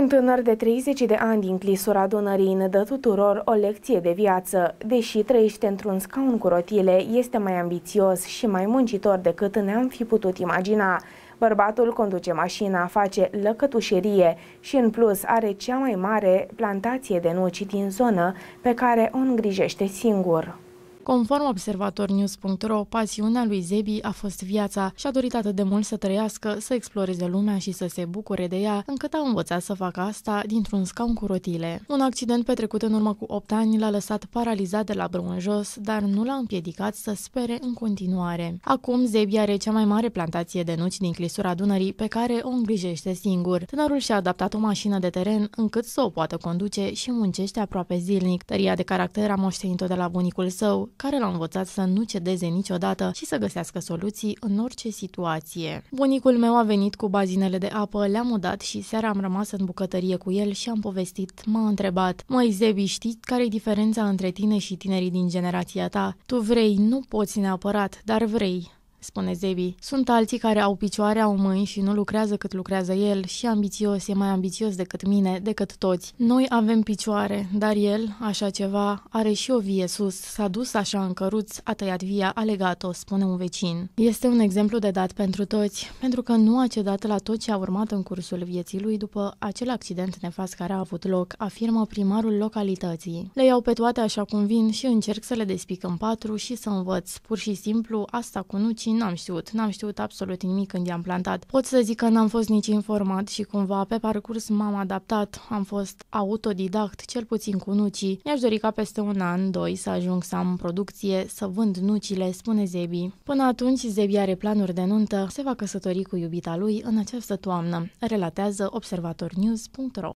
Un tânăr de 30 de ani din clisura Dunării ne dă tuturor o lecție de viață. Deși trăiește într-un scaun cu rotile, este mai ambițios și mai muncitor decât ne-am fi putut imagina. Bărbatul conduce mașina, face lăcătușerie și în plus are cea mai mare plantație de nuci din zonă pe care o îngrijește singur. Conform observatornews.ro, pasiunea lui Zebi a fost viața și a dorit atât de mult să trăiască, să exploreze lumea și să se bucure de ea, încât a învățat să facă asta dintr-un scaun cu rotile. Un accident petrecut în urmă cu 8 ani l-a lăsat paralizat de la brâu în jos, dar nu l-a împiedicat să spere în continuare. Acum, Zebi are cea mai mare plantație de nuci din clisura Dunării, pe care o îngrijește singur. Tânărul și-a adaptat o mașină de teren încât să o poată conduce și muncește aproape zilnic. Tăria de caracter a moștenit-o de la bunicul său, care l-a învățat să nu cedeze niciodată și să găsească soluții în orice situație. Bunicul meu a venit cu bazinele de apă, le-am udat și seara am rămas în bucătărie cu el și am povestit, m-a întrebat, măi Zebi, știi care e diferența între tine și tinerii din generația ta? Tu vrei, nu poți neapărat, dar vrei spune Zebi. Sunt alții care au picioare, au mâini și nu lucrează cât lucrează el și ambițios e mai ambițios decât mine, decât toți. Noi avem picioare, dar el, așa ceva, are și o vie sus, s-a dus așa în căruț, a tăiat via, a legat-o, spune un vecin. Este un exemplu de dat pentru toți, pentru că nu a cedat la tot ce a urmat în cursul vieții lui după acel accident nefast care a avut loc, afirmă primarul localității. Le iau pe toate așa cum vin și încerc să le despic în patru și să învăț, pur și simplu, asta cu nuci și n-am știut, n-am știut absolut nimic când i-am plantat. Pot să zic că n-am fost nici informat și cumva pe parcurs m-am adaptat, am fost autodidact, cel puțin cu nucii. Mi-aș dori ca peste un an, doi, să ajung să am producție, să vând nucile, spune Zebi. Până atunci, Zebi are planuri de nuntă, se va căsători cu iubita lui în această toamnă, relatează observatornews.ro.